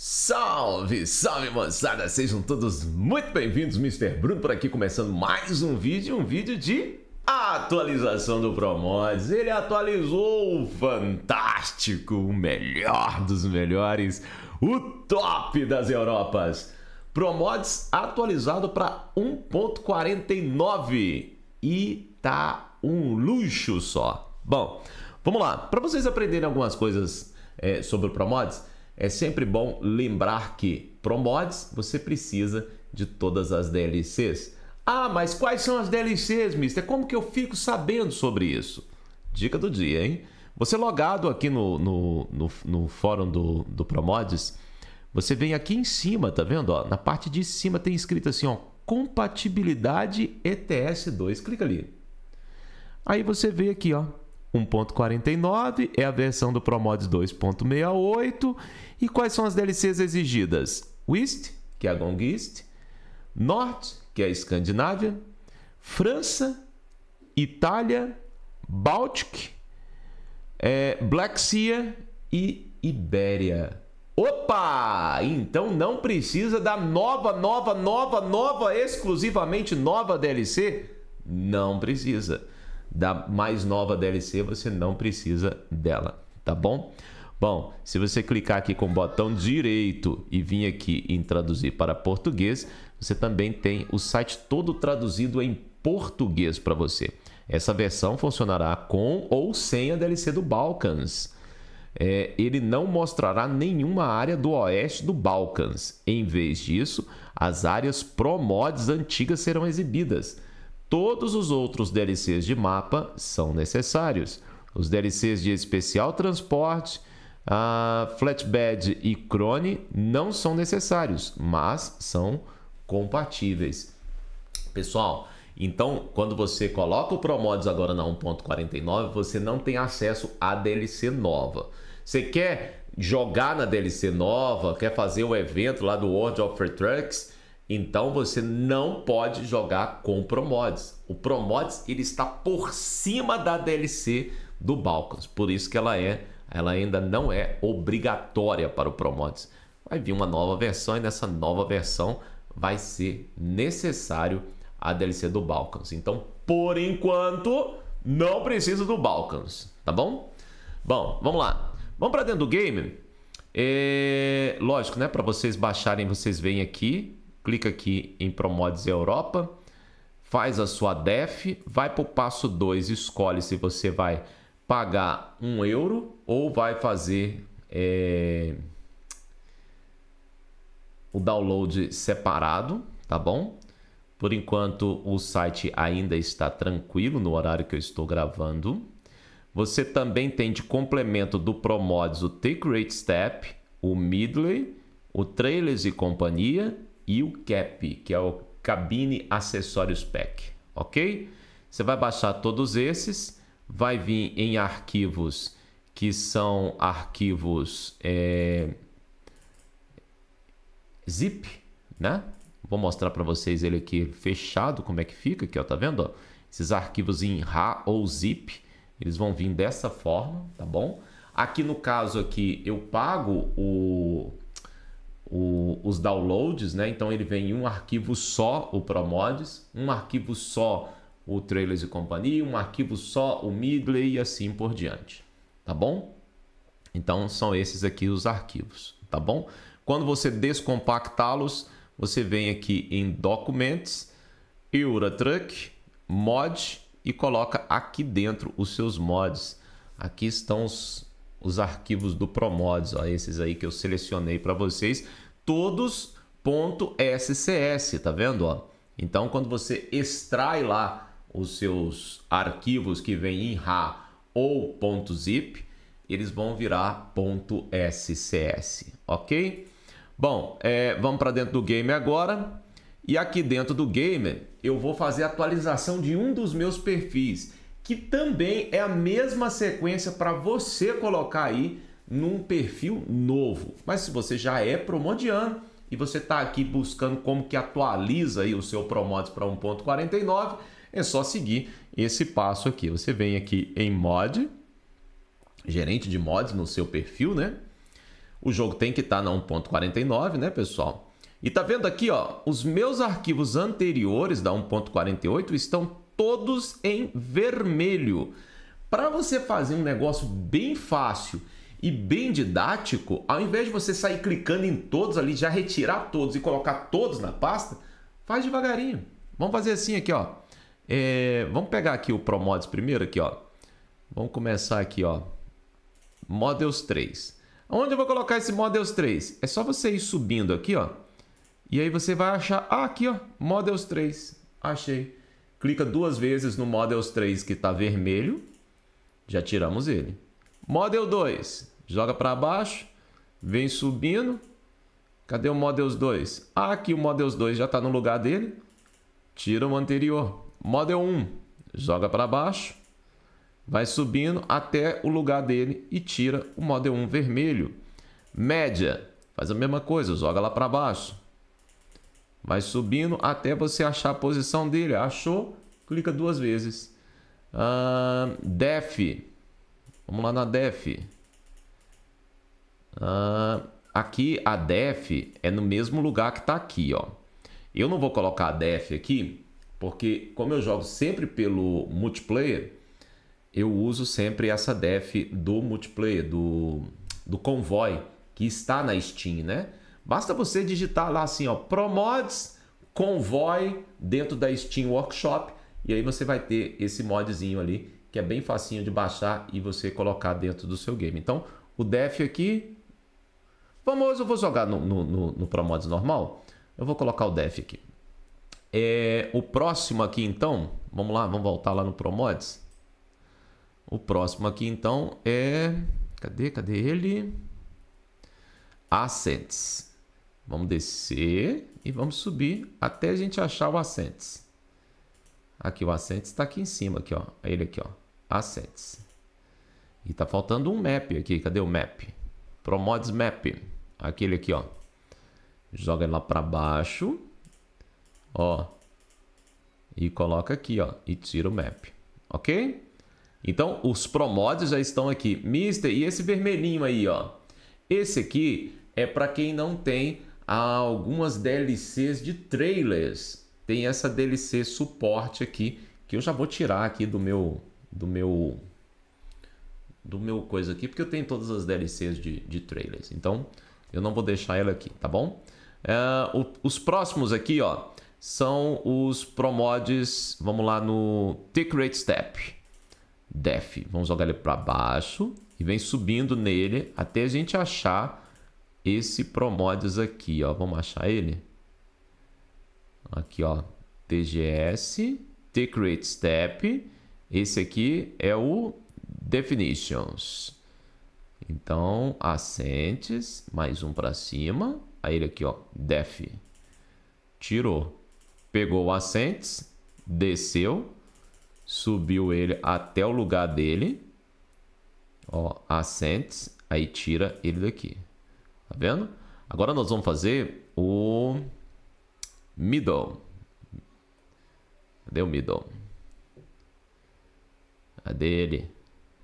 Salve, salve moçada! Sejam todos muito bem-vindos, Mr. Bruno por aqui, começando mais um vídeo, um vídeo de atualização do Promods. Ele atualizou o fantástico, o melhor dos melhores, o top das Europas. Promods atualizado para 1.49 e tá um luxo só. Bom, vamos lá. Para vocês aprenderem algumas coisas é, sobre o Promods, é sempre bom lembrar que para mods você precisa de todas as DLCs. Ah, mas quais são as DLCs, mister? Como que eu fico sabendo sobre isso? Dica do dia, hein? Você logado aqui no, no, no, no fórum do, do Promods, você vem aqui em cima, tá vendo? Ó, na parte de cima tem escrito assim, ó, compatibilidade ETS2. Clica ali. Aí você vê aqui, ó, 1.49 é a versão do ProMods 2.68. E quais são as DLCs exigidas? West, que é a Gong East, Norte, que é a Escandinávia, França, Itália, Baltic, é, Black Sea e Ibéria. Opa! Então não precisa da nova, nova, nova, nova, exclusivamente nova DLC? Não precisa da mais nova DLC, você não precisa dela, tá bom? Bom, se você clicar aqui com o botão direito e vir aqui em traduzir para português, você também tem o site todo traduzido em português para você. Essa versão funcionará com ou sem a DLC do Balkans. É, ele não mostrará nenhuma área do oeste do Balkans. Em vez disso, as áreas pró-mods antigas serão exibidas. Todos os outros DLCs de mapa são necessários. Os DLCs de especial transporte, a ah, flatbed e crone não são necessários, mas são compatíveis. Pessoal, então quando você coloca o Promods agora na 1.49, você não tem acesso à DLC nova. Você quer jogar na DLC nova, quer fazer o evento lá do World of Trucks? Então você não pode jogar com promodes. O promodes ele está por cima da DLC do Balkans, por isso que ela é, ela ainda não é obrigatória para o promodes. Vai vir uma nova versão e nessa nova versão vai ser necessário a DLC do Balkans. Então, por enquanto, não precisa do Balkans, tá bom? Bom, vamos lá. Vamos para dentro do game. É... Lógico, né? Para vocês baixarem, vocês vêm aqui clica aqui em Promodes Europa, faz a sua DEF, vai para o passo 2, escolhe se você vai pagar um euro ou vai fazer é, o download separado, tá bom? Por enquanto, o site ainda está tranquilo no horário que eu estou gravando. Você também tem de complemento do Promods o Take Rate Step, o Midley, o Trailers e Companhia e o CAP, que é o Cabine Acessórios Pack, ok? Você vai baixar todos esses, vai vir em arquivos que são arquivos é, zip, né? Vou mostrar para vocês ele aqui fechado, como é que fica aqui, ó, tá vendo? Esses arquivos em RA ou zip, eles vão vir dessa forma, tá bom? Aqui no caso aqui eu pago o o, os downloads, né? Então ele vem em um arquivo só o ProMods, um arquivo só o Trailers e Companhia, um arquivo só o Midley e assim por diante, tá bom? Então são esses aqui os arquivos, tá bom? Quando você descompactá-los, você vem aqui em Documents, Eurotruck, Mod e coloca aqui dentro os seus mods. Aqui estão os, os arquivos do promodes, ó, esses aí que eu selecionei para vocês, todos .scs, tá vendo? Ó? Então, quando você extrai lá os seus arquivos que vêm em RA ou .zip, eles vão virar .scs, ok? Bom, é, vamos para dentro do game agora. E aqui dentro do game, eu vou fazer a atualização de um dos meus perfis que também é a mesma sequência para você colocar aí num perfil novo. Mas se você já é promodiano e você está aqui buscando como que atualiza aí o seu Promods para 1.49, é só seguir esse passo aqui. Você vem aqui em mod, gerente de mods no seu perfil, né? O jogo tem que estar tá na 1.49, né, pessoal? E tá vendo aqui, ó, os meus arquivos anteriores da 1.48 estão todos em vermelho. Para você fazer um negócio bem fácil e bem didático, ao invés de você sair clicando em todos ali, já retirar todos e colocar todos na pasta, faz devagarinho. Vamos fazer assim aqui, ó. É, vamos pegar aqui o ProMods primeiro aqui, ó. Vamos começar aqui, ó. Models 3. Onde eu vou colocar esse Models 3? É só você ir subindo aqui, ó. E aí você vai achar... Ah, aqui, ó. Models 3. Achei clica duas vezes no Models 3 que está vermelho, já tiramos ele. Model 2, joga para baixo, vem subindo. Cadê o Models 2? Ah, aqui o Models 2 já está no lugar dele. Tira o anterior. Model 1, joga para baixo, vai subindo até o lugar dele e tira o Model 1 vermelho. Média, faz a mesma coisa, joga lá para baixo. Vai subindo até você achar a posição dele. Achou? Clica duas vezes. Uh, def. Vamos lá na def. Uh, aqui a def é no mesmo lugar que está aqui. Ó. Eu não vou colocar a def aqui, porque como eu jogo sempre pelo multiplayer, eu uso sempre essa def do multiplayer, do, do convoy, que está na Steam, né? Basta você digitar lá assim, ó, Promods Convoy dentro da Steam Workshop e aí você vai ter esse modzinho ali que é bem facinho de baixar e você colocar dentro do seu game. Então, o def aqui, famoso, eu vou jogar no, no, no, no Promods normal, eu vou colocar o def aqui. É, o próximo aqui então, vamos lá, vamos voltar lá no Promods. O próximo aqui então é. Cadê? Cadê ele? Assets. Vamos descer e vamos subir até a gente achar o assentes. Aqui o assentes está aqui em cima, aqui ó, é ele aqui ó, assentes. E tá faltando um map aqui, cadê o map? Promodes map, aquele aqui ó. Joga ele lá para baixo, ó, e coloca aqui ó, e tira o map, ok? Então os promodes já estão aqui. Mister, e esse vermelhinho aí ó? Esse aqui é para quem não tem a algumas DLCs de trailers. Tem essa DLC suporte aqui que eu já vou tirar aqui do meu do meu do meu coisa aqui, porque eu tenho todas as DLCs de, de trailers. Então, eu não vou deixar ela aqui, tá bom? É, o, os próximos aqui, ó, são os promods. Vamos lá no Tick Rate Step. Def. Vamos jogar ele para baixo e vem subindo nele até a gente achar esse Promodius aqui, ó. Vamos achar ele? Aqui, ó. TGS, TCreate Step. Esse aqui é o Definitions. Então, assentes, mais um para cima. Aí ele aqui, ó, def. Tirou. Pegou o assentes, desceu, subiu ele até o lugar dele. Ó, assentes, aí tira ele daqui. Tá vendo? Agora nós vamos fazer o middle. Cadê o middle? Cadê ele?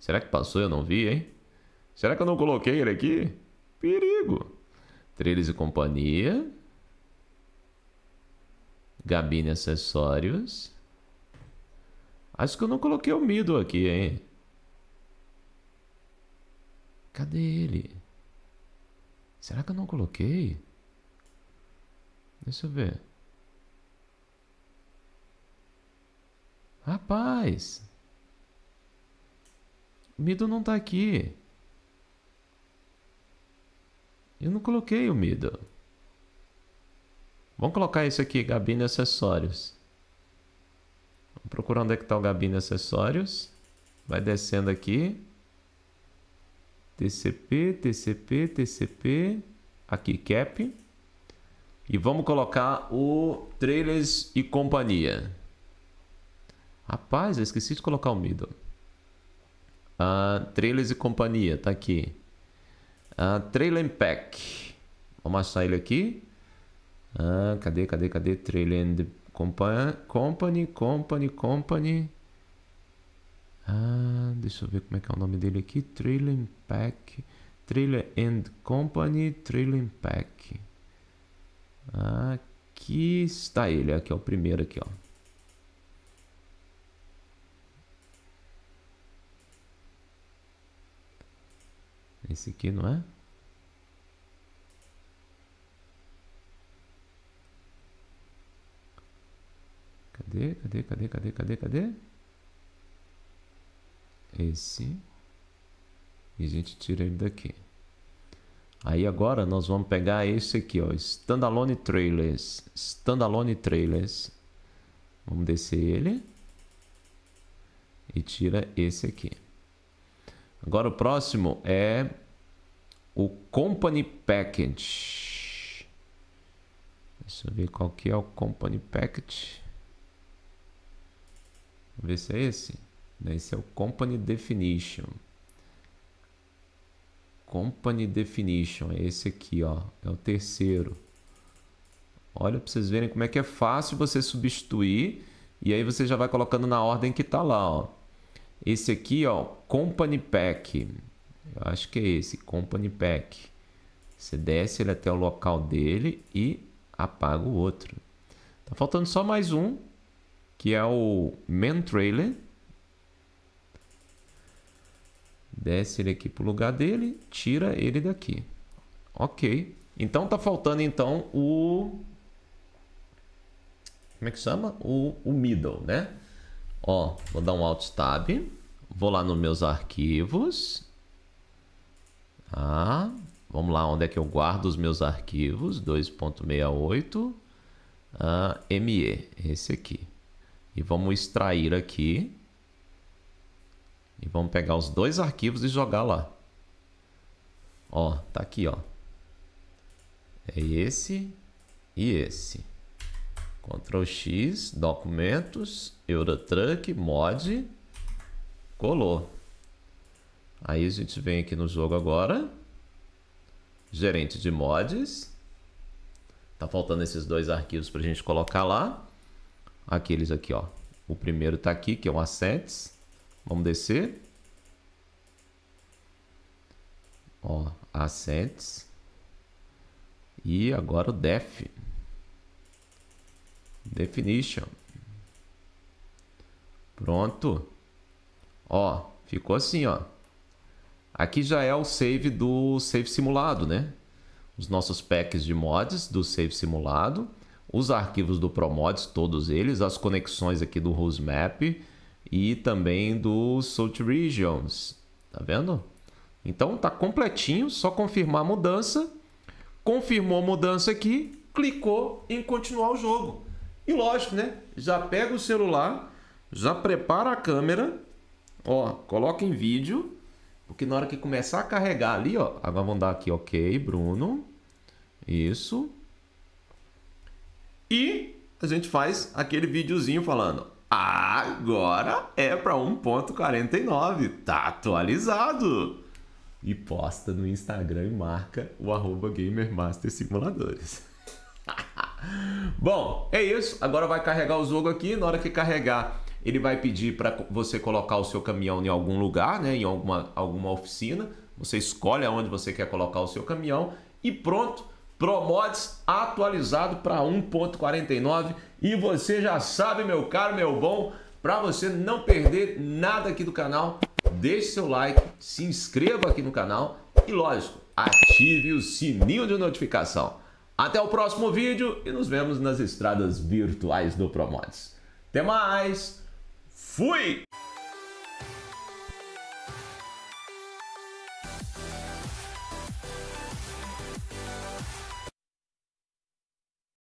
Será que passou eu não vi, hein? Será que eu não coloquei ele aqui? Perigo. Trilhos e companhia. Gabine acessórios. Acho que eu não coloquei o middle aqui, hein? Cadê ele? Será que eu não coloquei? Deixa eu ver. Rapaz! Mido não tá aqui. Eu não coloquei o Mido. Vamos colocar isso aqui, gabine acessórios. Vamos procurar onde é que tá o gabine acessórios. Vai descendo aqui. TCP, TCP, TCP, aqui cap. E vamos colocar o trailers e companhia. Rapaz, eu esqueci de colocar o middle. Uh, trailers e companhia, tá aqui. Uh, trailer pack. Vamos achar ele aqui. Uh, cadê, cadê, cadê? Trailer and company, company, company, company. Ah, deixa eu ver como é que é o nome dele aqui. Trailer Pack. Trailer and Company Trailer Pack. Aqui está ele, aqui é o primeiro aqui, ó. Esse aqui, não é? Cadê? Cadê? Cadê? Cadê? Cadê? Cadê? esse e a gente tira ele daqui. Aí agora nós vamos pegar esse aqui, ó, standalone trailers, standalone trailers. Vamos descer ele e tira esse aqui. Agora o próximo é o company package. Deixa eu ver qual que é o company package. Vamos ver se é esse. Né? Esse é o Company Definition. Company Definition, é esse aqui, ó, é o terceiro. Olha para vocês verem como é que é fácil você substituir e aí você já vai colocando na ordem que está lá, ó. Esse aqui, ó, Company Pack. Eu acho que é esse, Company Pack. Você desce ele até o local dele e apaga o outro. Tá faltando só mais um, que é o Man Trailer. Desce ele aqui para o lugar dele, tira ele daqui. Ok. Então tá faltando então o... Como é que chama? O, o middle, né? Ó, vou dar um alt tab. Vou lá nos meus arquivos. Ah, vamos lá, onde é que eu guardo os meus arquivos? 2.68 ah, ME, esse aqui. E vamos extrair aqui e vamos pegar os dois arquivos e jogar lá. Ó, tá aqui, ó. É esse e esse. Ctrl X, documentos, Eurotruck, mod, colou. Aí a gente vem aqui no jogo agora, gerente de mods. Tá faltando esses dois arquivos para a gente colocar lá. Aqueles aqui, ó. O primeiro tá aqui, que é o assets. Vamos descer. Ó, assets. E agora o def. Definition. Pronto. Ó, ficou assim, ó. Aqui já é o save do save simulado, né? Os nossos packs de mods do save simulado, os arquivos do ProMods, todos eles, as conexões aqui do RoseMap, e também do Salt Regions. Tá vendo? Então tá completinho, só confirmar a mudança. Confirmou a mudança aqui, clicou em continuar o jogo. E lógico, né? Já pega o celular, já prepara a câmera, ó, coloca em vídeo, porque na hora que começar a carregar ali, ó, agora vamos dar aqui OK, Bruno. Isso. E a gente faz aquele videozinho falando: Agora é para 1.49, tá atualizado. E posta no Instagram e marca o arroba GamerMasterSimuladores. Bom, é isso. Agora vai carregar o jogo aqui. Na hora que carregar, ele vai pedir para você colocar o seu caminhão em algum lugar, né? em alguma, alguma oficina. Você escolhe aonde você quer colocar o seu caminhão e pronto Promotes atualizado para 1.49 e você já sabe, meu caro, meu bom, para você não perder nada aqui do canal, deixe seu like, se inscreva aqui no canal e lógico, ative o sininho de notificação. Até o próximo vídeo e nos vemos nas estradas virtuais do Promotes. Até mais. Fui!